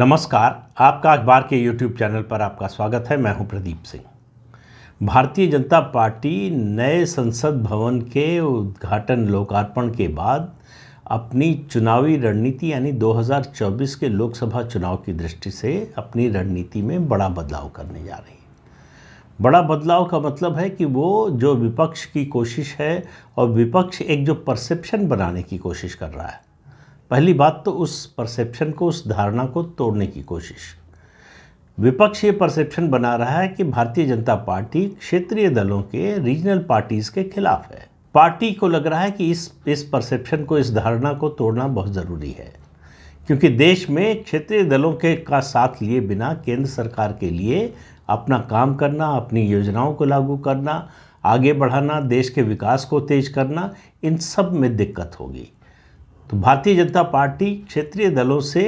नमस्कार आपका अखबार के यूट्यूब चैनल पर आपका स्वागत है मैं हूं प्रदीप सिंह भारतीय जनता पार्टी नए संसद भवन के उद्घाटन लोकार्पण के बाद अपनी चुनावी रणनीति यानी 2024 के लोकसभा चुनाव की दृष्टि से अपनी रणनीति में बड़ा बदलाव करने जा रही है बड़ा बदलाव का मतलब है कि वो जो विपक्ष की कोशिश है और विपक्ष एक जो परसेप्शन बनाने की कोशिश कर रहा है पहली बात तो उस परसेप्शन को उस धारणा को तोड़ने की कोशिश विपक्ष ये परसेप्शन बना रहा है कि भारतीय जनता पार्टी क्षेत्रीय दलों के रीजनल पार्टीज़ के खिलाफ है पार्टी को लग रहा है कि इस इस परसेप्शन को इस धारणा को तोड़ना बहुत ज़रूरी है क्योंकि देश में क्षेत्रीय दलों के का साथ लिए बिना केंद्र सरकार के लिए अपना काम करना अपनी योजनाओं को लागू करना आगे बढ़ाना देश के विकास को तेज करना इन सब में दिक्कत होगी तो भारतीय जनता पार्टी क्षेत्रीय दलों से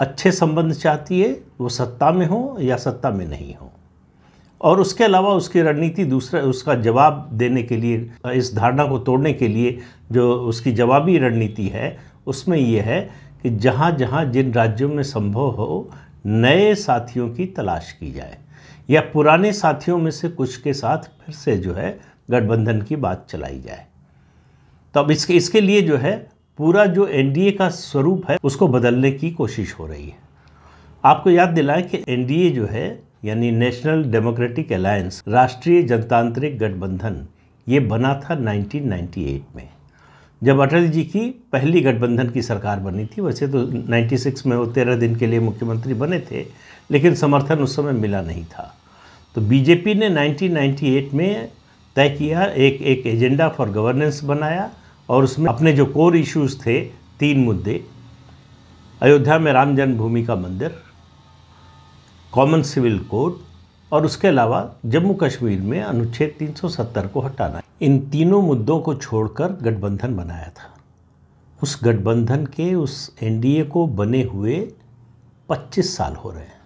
अच्छे संबंध चाहती है वो सत्ता में हो या सत्ता में नहीं हो और उसके अलावा उसकी रणनीति दूसरा उसका जवाब देने के लिए इस धारणा को तोड़ने के लिए जो उसकी जवाबी रणनीति है उसमें यह है कि जहाँ जहाँ जिन राज्यों में संभव हो नए साथियों की तलाश की जाए या पुराने साथियों में से कुछ के साथ फिर से जो है गठबंधन की बात चलाई जाए तो अब इसके इसके लिए जो है पूरा जो एनडीए का स्वरूप है उसको बदलने की कोशिश हो रही है आपको याद दिलाएं कि एनडीए जो है यानी नेशनल डेमोक्रेटिक अलायंस राष्ट्रीय जनतांत्रिक गठबंधन ये बना था 1998 में जब अटल जी की पहली गठबंधन की सरकार बनी थी वैसे तो 96 में वो तेरह दिन के लिए मुख्यमंत्री बने थे लेकिन समर्थन उस समय मिला नहीं था तो बीजेपी ने 1998 में तय किया एक एक एजेंडा फॉर गवर्नेंस बनाया और उसमें अपने जो कोर इश्यूज थे तीन मुद्दे अयोध्या में राम जन्मभूमि का मंदिर कॉमन सिविल कोड और उसके अलावा जम्मू कश्मीर में अनुच्छेद 370 को हटाना इन तीनों मुद्दों को छोड़कर गठबंधन बनाया था उस गठबंधन के उस एनडीए को बने हुए 25 साल हो रहे हैं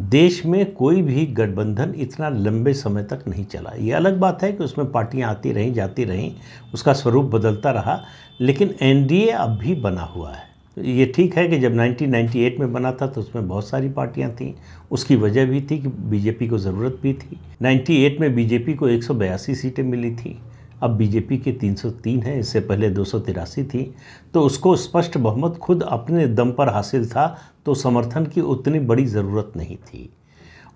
देश में कोई भी गठबंधन इतना लंबे समय तक नहीं चला ये अलग बात है कि उसमें पार्टियां आती रहीं जाती रहीं उसका स्वरूप बदलता रहा लेकिन एनडीए अब भी बना हुआ है ये ठीक है कि जब 1998 में बना था तो उसमें बहुत सारी पार्टियां थीं उसकी वजह भी थी कि बीजेपी को ज़रूरत भी थी 98 में बीजेपी को एक सीटें मिली थी अब बीजेपी के 303 हैं इससे पहले दो थी तो उसको स्पष्ट बहुमत खुद अपने दम पर हासिल था तो समर्थन की उतनी बड़ी ज़रूरत नहीं थी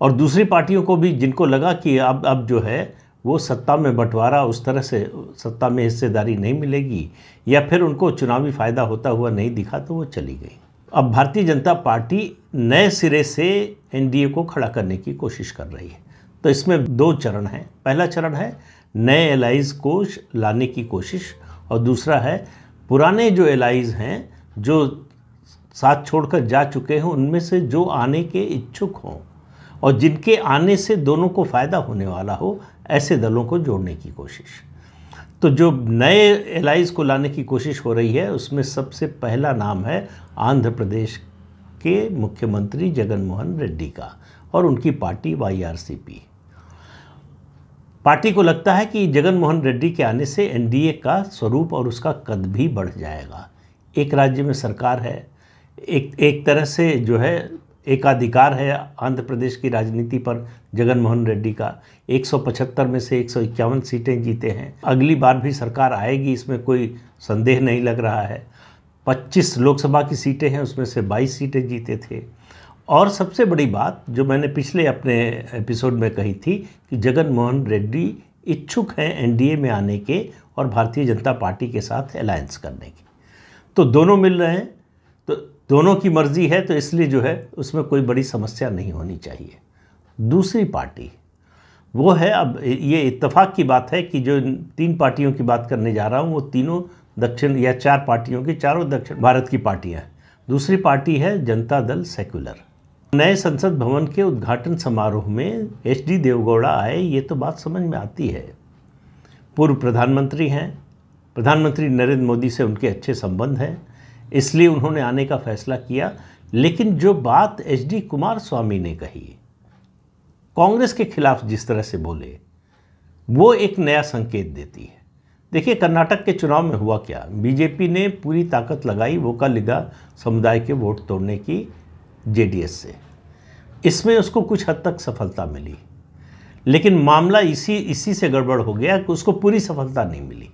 और दूसरी पार्टियों को भी जिनको लगा कि अब अब जो है वो सत्ता में बंटवारा उस तरह से सत्ता में हिस्सेदारी नहीं मिलेगी या फिर उनको चुनावी फ़ायदा होता हुआ नहीं दिखा तो वो चली गई अब भारतीय जनता पार्टी नए सिरे से एनडीए को खड़ा करने की कोशिश कर रही है तो इसमें दो चरण हैं पहला चरण है नए एलाइज को लाने की कोशिश और दूसरा है पुराने जो एलाइज हैं जो साथ छोड़कर जा चुके हैं उनमें से जो आने के इच्छुक हों और जिनके आने से दोनों को फ़ायदा होने वाला हो ऐसे दलों को जोड़ने की कोशिश तो जो नए एलाइज को लाने की कोशिश हो रही है उसमें सबसे पहला नाम है आंध्र प्रदेश के मुख्यमंत्री जगनमोहन रेड्डी का और उनकी पार्टी वाईआरसीपी पार्टी को लगता है कि जगनमोहन रेड्डी के आने से एनडीए का स्वरूप और उसका कद भी बढ़ जाएगा एक राज्य में सरकार है एक एक तरह से जो है एकाधिकार है आंध्र प्रदेश की राजनीति पर जगनमोहन रेड्डी का 175 में से एक सीटें जीते हैं अगली बार भी सरकार आएगी इसमें कोई संदेह नहीं लग रहा है 25 लोकसभा की सीटें हैं उसमें से 22 सीटें जीते थे और सबसे बड़ी बात जो मैंने पिछले अपने एपिसोड में कही थी कि जगन मोहन रेड्डी इच्छुक हैं एनडीए में आने के और भारतीय जनता पार्टी के साथ अलायंस करने के तो दोनों मिल रहे हैं तो दोनों की मर्ज़ी है तो इसलिए जो है उसमें कोई बड़ी समस्या नहीं होनी चाहिए दूसरी पार्टी वो है अब ये इत्तेफाक की बात है कि जो तीन पार्टियों की बात करने जा रहा हूँ वो तीनों दक्षिण या चार पार्टियों की चारों दक्षिण भारत की पार्टियाँ दूसरी पार्टी है जनता दल सेकुलर नए संसद भवन के उद्घाटन समारोह में एच डी देवगौड़ा आए ये तो बात समझ में आती है पूर्व प्रधानमंत्री हैं प्रधानमंत्री नरेंद्र मोदी से उनके अच्छे संबंध हैं इसलिए उन्होंने आने का फैसला किया लेकिन जो बात एच डी कुमार स्वामी ने कही कांग्रेस के खिलाफ जिस तरह से बोले वो एक नया संकेत देती है देखिए कर्नाटक के चुनाव में हुआ क्या बीजेपी ने पूरी ताकत लगाई वो का लिगा समुदाय के वोट तोड़ने की जेडीएस से इसमें उसको कुछ हद तक सफलता मिली लेकिन मामला इसी इसी से गड़बड़ हो गया कि उसको पूरी सफलता नहीं मिली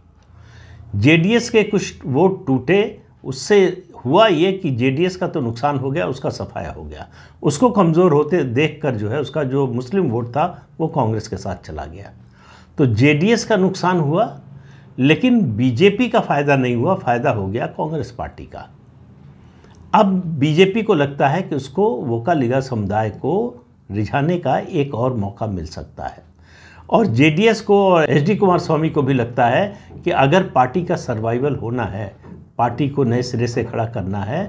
जेडीएस के कुछ वोट टूटे उससे हुआ ये कि जेडीएस का तो नुकसान हो गया उसका सफाया हो गया उसको कमज़ोर होते देख कर जो है उसका जो मुस्लिम वोट था वो कांग्रेस के साथ चला गया तो जेडीएस का नुकसान हुआ लेकिन बीजेपी का फ़ायदा नहीं हुआ फ़ायदा हो गया कांग्रेस पार्टी का अब बीजेपी को लगता है कि उसको वोका लिगा समुदाय को रिझाने का एक और मौका मिल सकता है और जेडीएस को और एचडी कुमार स्वामी को भी लगता है कि अगर पार्टी का सर्वाइवल होना है पार्टी को नए सिरे से खड़ा करना है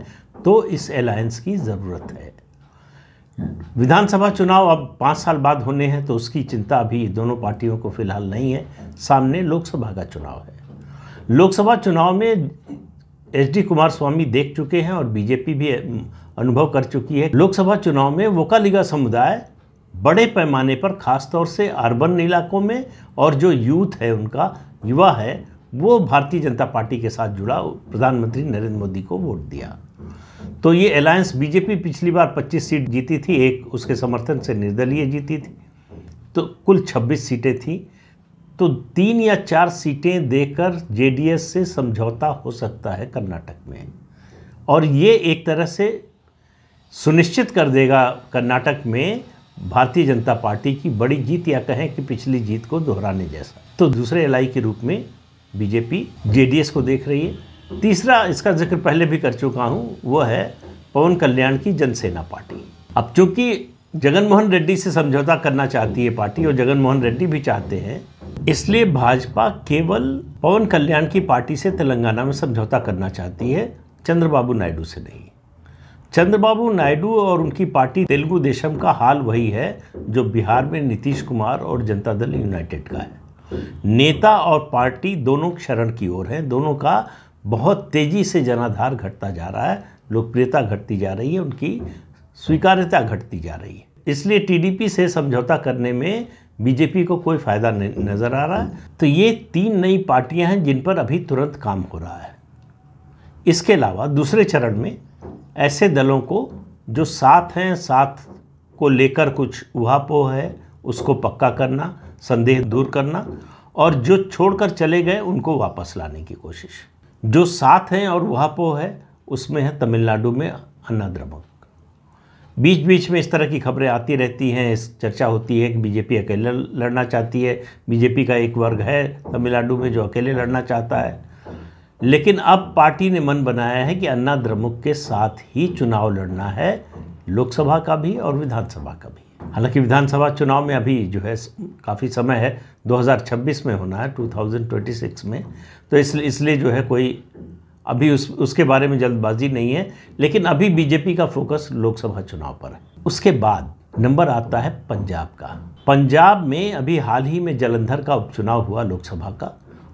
तो इस अलायंस की ज़रूरत है विधानसभा चुनाव अब पाँच साल बाद होने हैं तो उसकी चिंता अभी दोनों पार्टियों को फिलहाल नहीं है सामने लोकसभा का चुनाव है लोकसभा चुनाव में एच डी कुमार स्वामी देख चुके हैं और बीजेपी भी अनुभव कर चुकी है लोकसभा चुनाव में वोकालिगा समुदाय बड़े पैमाने पर खासतौर से अर्बन इलाकों में और जो यूथ है उनका युवा है वो भारतीय जनता पार्टी के साथ जुड़ा प्रधानमंत्री नरेंद्र मोदी को वोट दिया तो ये अलायंस बीजेपी पिछली बार 25 सीट जीती थी एक उसके समर्थन से निर्दलीय जीती थी तो कुल 26 सीटें थी तो तीन या चार सीटें देकर जेडीएस से समझौता हो सकता है कर्नाटक में और ये एक तरह से सुनिश्चित कर देगा कर्नाटक में भारतीय जनता पार्टी की बड़ी जीत या कहें कि पिछली जीत को दोहराने जैसा तो दूसरे एलआई के रूप में बीजेपी जेडीएस को देख रही है तीसरा इसका जिक्र पहले भी कर चुका हूँ वह है पवन कल्याण की जनसेना पार्टी अब चूंकि जगनमोहन रेड्डी से समझौता करना चाहती है पार्टी और जगनमोहन रेड्डी भी चाहते हैं इसलिए भाजपा केवल पवन कल्याण की पार्टी से तेलंगाना में समझौता करना चाहती है चंद्रबाबू नायडू से नहीं चंद्रबाबू नायडू और उनकी पार्टी तेलुगु देशम का हाल वही है जो बिहार में नीतीश कुमार और जनता दल यूनाइटेड का है नेता और पार्टी दोनों क्षरण की ओर हैं दोनों का बहुत तेज़ी से जनाधार घटता जा रहा है लोकप्रियता घटती जा रही है उनकी स्वीकार्यता घटती जा रही है इसलिए टीडीपी से समझौता करने में बीजेपी को कोई फ़ायदा नज़र आ रहा है तो ये तीन नई पार्टियां हैं जिन पर अभी तुरंत काम हो रहा है इसके अलावा दूसरे चरण में ऐसे दलों को जो साथ हैं साथ को लेकर कुछ उहापोह है उसको पक्का करना संदेह दूर करना और जो छोड़कर चले गए उनको वापस लाने की कोशिश जो साथ हैं और वहाँ पो है उसमें है तमिलनाडु में अन्नाद्रमक बीच बीच में इस तरह की खबरें आती रहती हैं इस चर्चा होती है कि बीजेपी अकेले लड़ना चाहती है बीजेपी का एक वर्ग है तमिलनाडु में जो अकेले लड़ना चाहता है लेकिन अब पार्टी ने मन बनाया है कि अन्ना द्रमुक के साथ ही चुनाव लड़ना है लोकसभा का भी और विधानसभा का भी हालांकि विधानसभा चुनाव में अभी जो है काफ़ी समय है 2026 में होना है 2026 में तो इसलिए इसलिए जो है कोई अभी उस उसके बारे में जल्दबाजी नहीं है लेकिन अभी बीजेपी का फोकस लोकसभा चुनाव पर है उसके बाद नंबर आता है पंजाब का पंजाब में अभी हाल ही में जलंधर का उपचुनाव हुआ लोकसभा का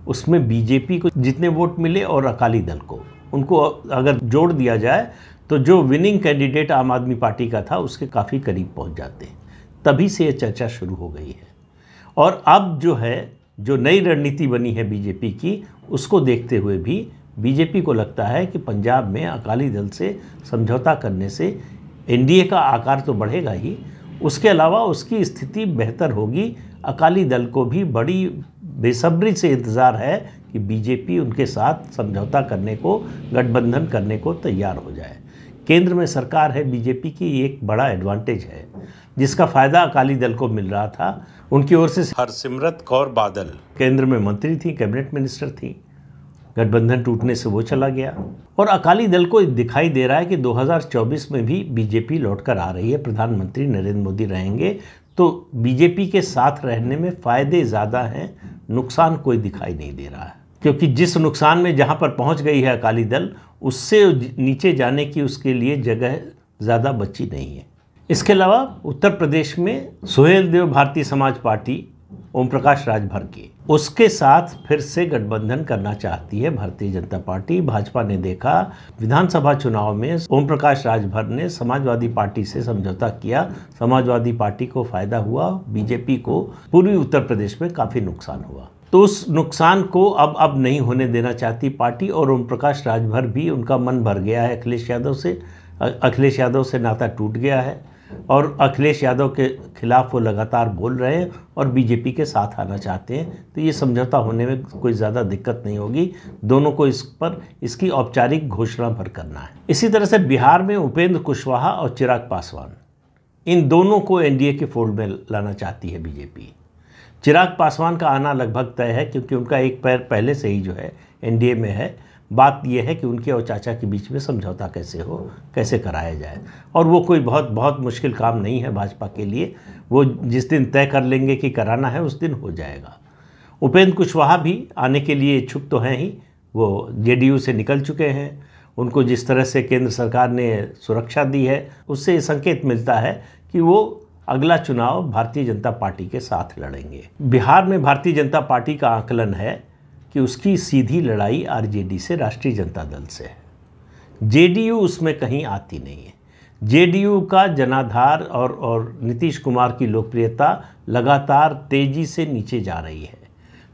उसमें बीजेपी को जितने वोट मिले और अकाली दल को उनको अगर जोड़ दिया जाए तो जो विनिंग कैंडिडेट आम आदमी पार्टी का था उसके काफ़ी करीब पहुंच जाते हैं तभी से ये चर्चा शुरू हो गई है और अब जो है जो नई रणनीति बनी है बीजेपी की उसको देखते हुए भी बीजेपी को लगता है कि पंजाब में अकाली दल से समझौता करने से एनडीए का आकार तो बढ़ेगा ही उसके अलावा उसकी स्थिति बेहतर होगी अकाली दल को भी बड़ी बेसब्री से इंतज़ार है कि बीजेपी उनके साथ समझौता करने को गठबंधन करने को तैयार हो जाए केंद्र में सरकार है बीजेपी की एक बड़ा एडवांटेज है जिसका फायदा अकाली दल को मिल रहा था उनकी ओर से हरसिमरत कौर बादल केंद्र में मंत्री थी कैबिनेट मिनिस्टर थी गठबंधन टूटने से वो चला गया और अकाली दल को दिखाई दे रहा है कि 2024 में भी बीजेपी लौटकर आ रही है प्रधानमंत्री नरेंद्र मोदी रहेंगे तो बीजेपी के साथ रहने में फ़ायदे ज़्यादा हैं नुकसान कोई दिखाई नहीं दे रहा है क्योंकि जिस नुकसान में जहां पर पहुंच गई है अकाली दल उससे नीचे जाने की उसके लिए जगह ज़्यादा बची नहीं है इसके अलावा उत्तर प्रदेश में सुहेल देव भारतीय समाज पार्टी ओम प्रकाश राजभर की उसके साथ फिर से गठबंधन करना चाहती है भारतीय जनता पार्टी भाजपा ने देखा विधानसभा चुनाव में ओम प्रकाश राजभर ने समाजवादी पार्टी से समझौता किया समाजवादी पार्टी को फायदा हुआ बीजेपी को पूर्वी उत्तर प्रदेश में काफ़ी नुकसान हुआ तो उस नुकसान को अब अब नहीं होने देना चाहती पार्टी और ओम प्रकाश राजभर भी उनका मन भर गया है अखिलेश यादव से अखिलेश यादव से नाता टूट गया है और अखिलेश यादव के खिलाफ वो लगातार बोल रहे हैं और बीजेपी के साथ आना चाहते हैं तो ये समझौता होने में कोई ज़्यादा दिक्कत नहीं होगी दोनों को इस पर इसकी औपचारिक घोषणा पर करना है इसी तरह से बिहार में उपेंद्र कुशवाहा और चिराग पासवान इन दोनों को एनडीए के फोल्ड में लाना चाहती है बीजेपी चिराग पासवान का आना लगभग तय है क्योंकि उनका एक पैर पहले से ही जो है एनडीए में है बात यह है कि उनके और चाचा के बीच में समझौता कैसे हो कैसे कराया जाए और वो कोई बहुत बहुत मुश्किल काम नहीं है भाजपा के लिए वो जिस दिन तय कर लेंगे कि कराना है उस दिन हो जाएगा उपेंद्र कुशवाहा भी आने के लिए इच्छुक तो हैं ही वो जेडीयू से निकल चुके हैं उनको जिस तरह से केंद्र सरकार ने सुरक्षा दी है उससे संकेत मिलता है कि वो अगला चुनाव भारतीय जनता पार्टी के साथ लड़ेंगे बिहार में भारतीय जनता पार्टी का आकलन है कि उसकी सीधी लड़ाई आरजेडी से राष्ट्रीय जनता दल से है जेडीयू उसमें कहीं आती नहीं है जेडीयू का जनाधार और और नीतीश कुमार की लोकप्रियता लगातार तेज़ी से नीचे जा रही है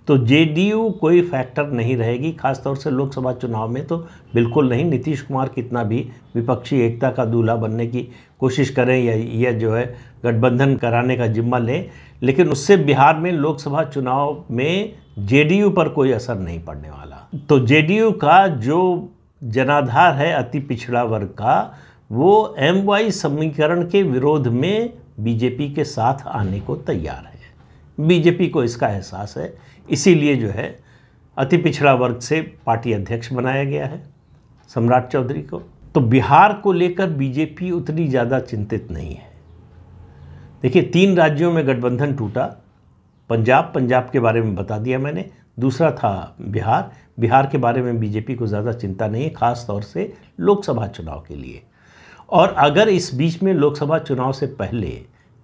तो जेडीयू कोई फैक्टर नहीं रहेगी खासतौर से लोकसभा चुनाव में तो बिल्कुल नहीं नीतीश कुमार कितना भी विपक्षी एकता का दूल्हा बनने की कोशिश करें या यह जो है गठबंधन कराने का जिम्मा लें लेकिन उससे बिहार में लोकसभा चुनाव में जेडीयू पर कोई असर नहीं पड़ने वाला तो जेडीयू का जो जनाधार है अति पिछड़ा वर्ग का वो एम वाई समीकरण के विरोध में बीजेपी के साथ आने को तैयार है बीजेपी को इसका एहसास है इसीलिए जो है अति पिछड़ा वर्ग से पार्टी अध्यक्ष बनाया गया है सम्राट चौधरी को तो बिहार को लेकर बीजेपी उतनी ज़्यादा चिंतित नहीं है देखिए तीन राज्यों में गठबंधन टूटा पंजाब पंजाब के बारे में बता दिया मैंने दूसरा था बिहार बिहार के बारे में बीजेपी को ज़्यादा चिंता नहीं है खास तौर से लोकसभा चुनाव के लिए और अगर इस बीच में लोकसभा चुनाव से पहले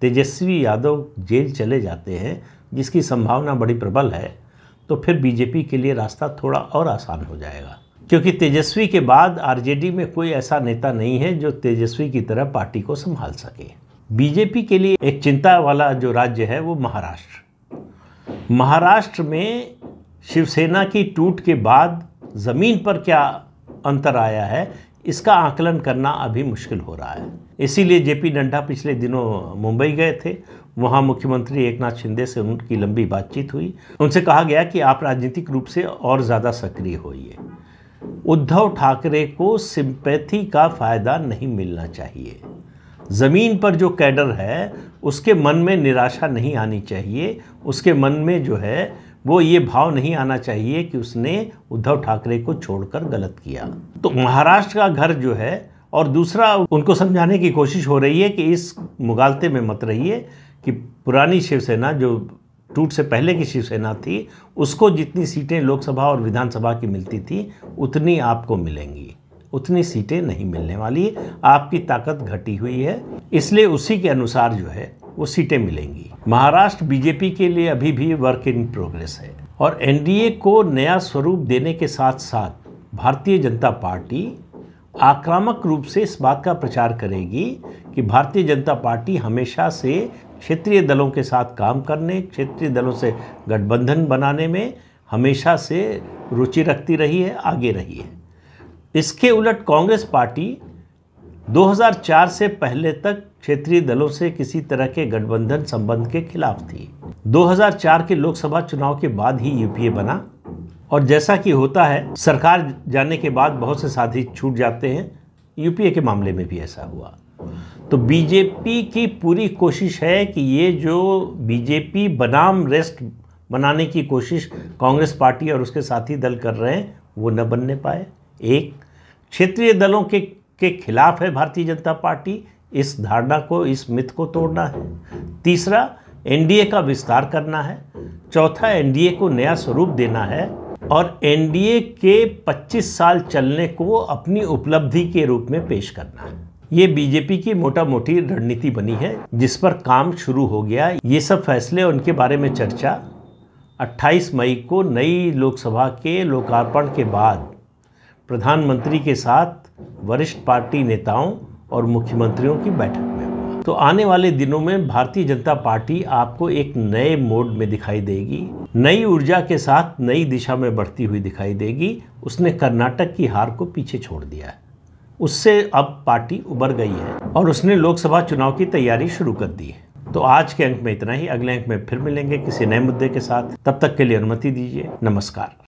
तेजस्वी यादव जेल चले जाते हैं जिसकी संभावना बड़ी प्रबल है तो फिर बीजेपी के लिए रास्ता थोड़ा और आसान हो जाएगा क्योंकि तेजस्वी के बाद आरजेडी में कोई ऐसा नेता नहीं है जो तेजस्वी की तरह पार्टी को संभाल सके बीजेपी के लिए एक चिंता वाला जो राज्य है वो महाराष्ट्र महाराष्ट्र में शिवसेना की टूट के बाद ज़मीन पर क्या अंतर आया है इसका आकलन करना अभी मुश्किल हो रहा है इसीलिए जेपी नड्डा पिछले दिनों मुंबई गए थे वहाँ मुख्यमंत्री एकनाथ शिंदे से उनकी लंबी बातचीत हुई उनसे कहा गया कि आप राजनीतिक रूप से और ज़्यादा सक्रिय होइए उद्धव ठाकरे को सिंपैथी का फ़ायदा नहीं मिलना चाहिए ज़मीन पर जो कैडर है उसके मन में निराशा नहीं आनी चाहिए उसके मन में जो है वो ये भाव नहीं आना चाहिए कि उसने उद्धव ठाकरे को छोड़कर गलत किया तो महाराष्ट्र का घर जो है और दूसरा उनको समझाने की कोशिश हो रही है कि इस मुगालते में मत रहिए कि पुरानी शिवसेना जो टूट से पहले की शिवसेना थी उसको जितनी सीटें लोकसभा और विधानसभा की मिलती थी उतनी आपको मिलेंगी उतनी सीटें नहीं मिलने वाली आपकी ताकत घटी हुई है इसलिए उसी के अनुसार जो है वो सीटें मिलेंगी महाराष्ट्र बीजेपी के लिए अभी भी वर्क इन प्रोग्रेस है और एनडीए को नया स्वरूप देने के साथ साथ भारतीय जनता पार्टी आक्रामक रूप से इस बात का प्रचार करेगी कि भारतीय जनता पार्टी हमेशा से क्षेत्रीय दलों के साथ काम करने क्षेत्रीय दलों से गठबंधन बनाने में हमेशा से रुचि रखती रही है आगे रही है इसके उलट कांग्रेस पार्टी 2004 से पहले तक क्षेत्रीय दलों से किसी तरह के गठबंधन संबंध के खिलाफ थी 2004 के लोकसभा चुनाव के बाद ही यूपीए बना और जैसा कि होता है सरकार जाने के बाद बहुत से साथी छूट जाते हैं यूपीए के मामले में भी ऐसा हुआ तो बीजेपी की पूरी कोशिश है कि ये जो बीजेपी बनाम रेस्ट बनाने की कोशिश कांग्रेस पार्टी और उसके साथी दल कर रहे हैं वो न बनने पाए एक क्षेत्रीय दलों के के खिलाफ है भारतीय जनता पार्टी इस धारणा को इस मिथ को तोड़ना है तीसरा एनडीए का विस्तार करना है चौथा एनडीए को नया स्वरूप देना है और एनडीए के 25 साल चलने को अपनी उपलब्धि के रूप में पेश करना है ये बीजेपी की मोटा मोटी रणनीति बनी है जिस पर काम शुरू हो गया ये सब फैसले उनके बारे में चर्चा 28 मई को नई लोकसभा के लोकार्पण के बाद प्रधानमंत्री के साथ वरिष्ठ पार्टी नेताओं और मुख्यमंत्रियों की बैठक में हुआ तो आने वाले दिनों में भारतीय जनता पार्टी आपको एक नए मोड में दिखाई देगी नई ऊर्जा के साथ नई दिशा में बढ़ती हुई दिखाई देगी उसने कर्नाटक की हार को पीछे छोड़ दिया है उससे अब पार्टी उबर गई है और उसने लोकसभा चुनाव की तैयारी शुरू कर दी है तो आज के अंक में इतना ही अगले अंक में फिर मिलेंगे किसी नए मुद्दे के साथ तब तक के लिए अनुमति दीजिए नमस्कार